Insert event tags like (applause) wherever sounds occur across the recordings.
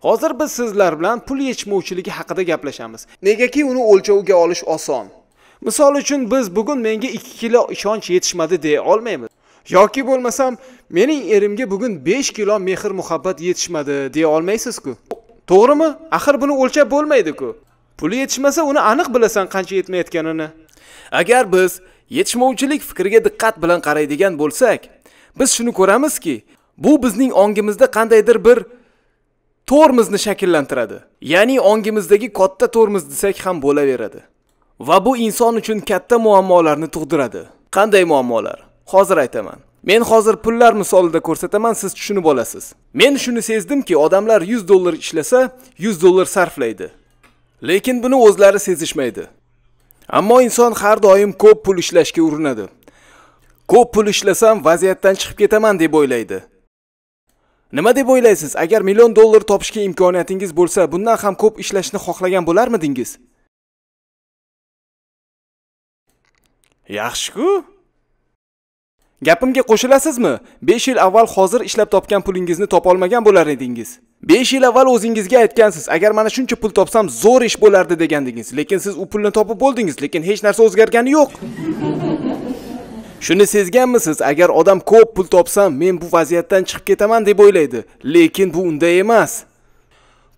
hozir biz sizlar bilan pul yetishmovchiligi haqida gaplashamiz negaki uni o'lchovga olish oson misol uchun biz bugun menga ikki kilo ishonch yetishmadi deya olmaymiz yoki bo'lmasam mening erimga bugun besh kilo mehr muhabbat yetishmadi deya olmaysizku to'g'rimi axir buni o'lchab bo'lmaydiku pul yetishmasa uni aniq bilasan qancha yetmayotganini agar biz yetishmovchilik fikriga diqqat bilan qaraydigan bo'lsak biz shuni ko'ramizki bu bizning ongimizda qandaydir bir tormozni shakllantiradi ya'ni ongimizdagi katta tormoz desak ham bo'laveradi va bu inson uchun katta muammolarni tug'diradi qanday muammolar hozir aytaman men hozir pullar misolida ko'rsataman siz tushunib olasiz men shuni sezdimki odamlar 100 dollar ishlasa 100 dollar sarflaydi lekin buni o'zlari sezishmaydi ammo inson har doim ko'p pul ishlashga urinadi ko'p pul ishlasam vaziyatdan chiqib ketaman deb o'ylaydi nima deb o'ylaysiz agar million dollar topishga imkoniyatingiz bo'lsa bundan ham ko'p ishlashni xohlagan bo'larmidingiz yaxshi-ku gapimga qo'shilasizmi 5 yil avval hozir ishlab topgan pulingizni topolmagan bo'lar edingiz 5 yil avval o'zingizga aytgansiz agar mana shuncha pul topsam zo'r ish bo'lardi degandingiz lekin siz u pulni topib bo'ldingiz lekin hech narsa o'zgargani yo'q shuni sezganmisiz agar odam ko'p pul topsam men bu vaziyatdan chiqib ketaman deb o'ylaydi lekin bu unday emas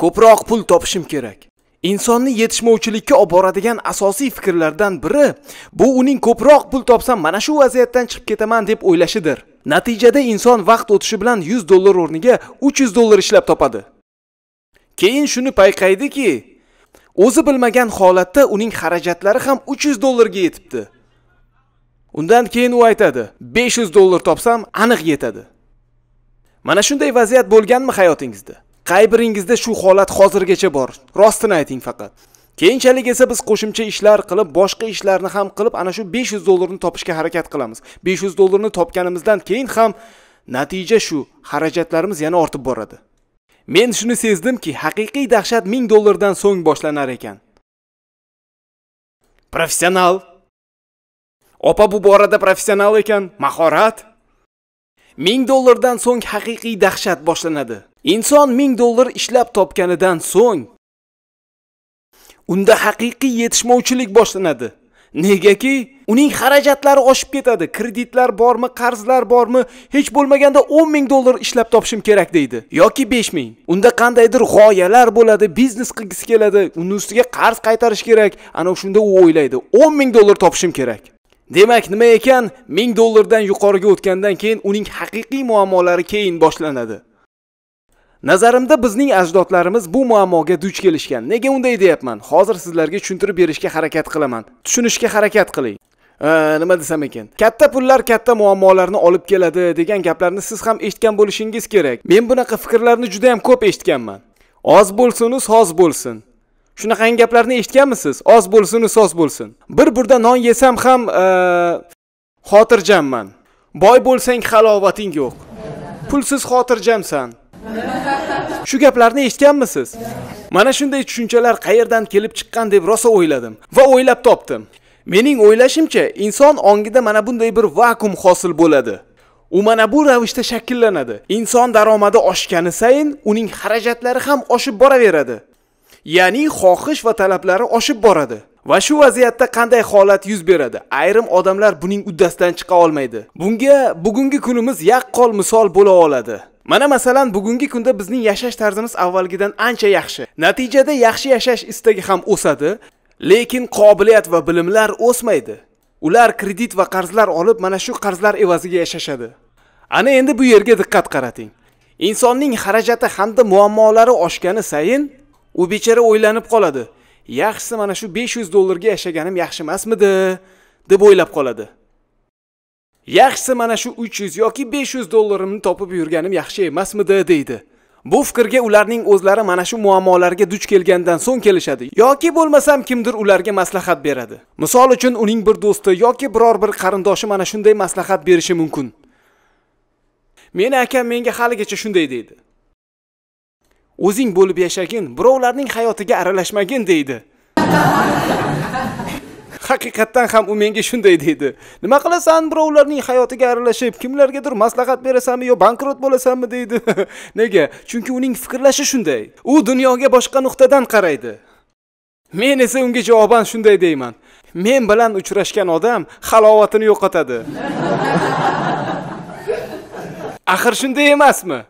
ko'proq pul topishim kerak insonni yetishmovchilikka olib boradigan asosiy fikrlardan biri bu uning ko'proq pul topsam mana shu vaziyatdan chiqib ketaman deb o'ylashidir natijada inson vaqt o'tishi bilan 100 dollar o'rniga 300 dollar ishlab topadi keyin shuni payqaydiki o'zi bilmagan holatda uning xarajatlari ham 300 dollarga yetibdi undan keyin u aytadi 500 dollar topsam aniq yetadi mana shunday vaziyat bo'lganmi hayotingizda qay biringizda shu holat hozirgacha bor rostini ayting faqat keyinchalik esa biz qo'shimcha ishlar qilib boshqa ishlarni ham qilib ana shu 500 dollarni topishga harakat qilamiz 500 dollarni topganimizdan keyin ham natija shu xarajatlarimiz yana ortib boradi men shuni sezdimki haqiqiy dahshat 1000 dollardan so'ng boshlanar ekan professional opa bu borada professional ekan mahorat ming dollardan so'ng haqiqiy dahshat boshlanadi inson ming dollar ishlab topganidan so'ng unda haqiqiy yetishmovchilik boshlanadi negaki uning xarajatlari oshib ketadi kreditlar bormi qarzlar bormi hech bo'lmaganda 10 ming dollar ishlab topishim kerak deydi yoki 5 ming unda qandaydir g'oyalar bo'ladi biznes qilgisi keladi uni ustiga qarz qaytarish kerak ana shunda u o'ylaydi 10 ming dollar topishim kerak demak nima ekan 1000 dollardan yuqoriga o'tgandan keyin uning haqiqiy muammolari keyin boshlanadi nazarimda bizning ajdodlarimiz bu muammoga duch kelishgan nega unday deyapman hozir sizlarga tushuntirib berishga harakat qilaman tushunishga harakat qiling nima desam ekan katta pullar katta muammolarni olib keladi degan gaplarni siz ham eshitgan bo'lishingiz kerak men bunaqa fikrlarni juda yam ko'p eshitganman oz bo'lsinu soz bo'lsin Shunaqangi gaplarni eshitganmisiz? Oz bo'lsin, soz bo'lsin. Bir burda non yesam ham e, xotirjamman. Boy bo'lsang halovating yo'q. Pulsiz xotirjamsan. Shu gaplarni eshitganmisiz? Mana shunday tushunchalar qayerdan kelib chiqqan deb rosa o'yladim va o'ylab topdim. Mening o'ylashimcha, inson ongida mana bunday bir vakuum hosil bo'ladi. U mana bu ravishda shakllanadi. Inson daromadi oshgani sayin uning xarajatlari ham oshib boraveradi. ya'ni xohish va talablari oshib boradi va shu vaziyatda qanday holat yuz beradi ayrim odamlar buning uddasidan chiqa olmaydi bunga bugungi kunimiz yaqqol misol bo'la oladi mana masalan bugungi kunda bizning yashash tarzimiz avvalgidan ancha yaxshi natijada yaxshi yashash istagi ham o'sadi lekin qobiliyat va bilimlar o'smaydi ular kredit va qarzlar olib mana shu qarzlar evaziga yashashadi ana endi bu yerga diqqat qarating insonning xarajati hamda muammolari oshgani sayin u bechora o'ylanib qoladi yaxshisi mana shu 500 dollarga yashaganim yaxshi emasmidi deb o'ylab qoladi yaxshisi mana shu 300 yoki 500 dollarimni topib yurganim yaxshi emasmidi deydi bu fikrga ularning o'zlari mana shu muammolarga duch kelgandan so'ng kelishadi yoki bo'lmasam kimdir ularga maslahat beradi misol uchun uning bir do'sti yoki biror bir qarindoshi mana shunday maslahat berishi mumkin meni akam menga haligacha shunday deydi o'zing bo'lib yashagin birovlarning hayotiga aralashmagin deydi haqiqatdan ham u menga shunday deydi nima qilasan birovlarning hayotiga aralashib kimlargadir maslahat berasanmi yo bankrot bo'lasanmi deydi (laughs) nega chunki uning fikrlashi shunday u dunyoga boshqa nuqtadan qaraydi men esa unga javoban shunday deyman men bilan uchrashgan odam halovatini yo'qotadi (laughs) axir shunday emasmi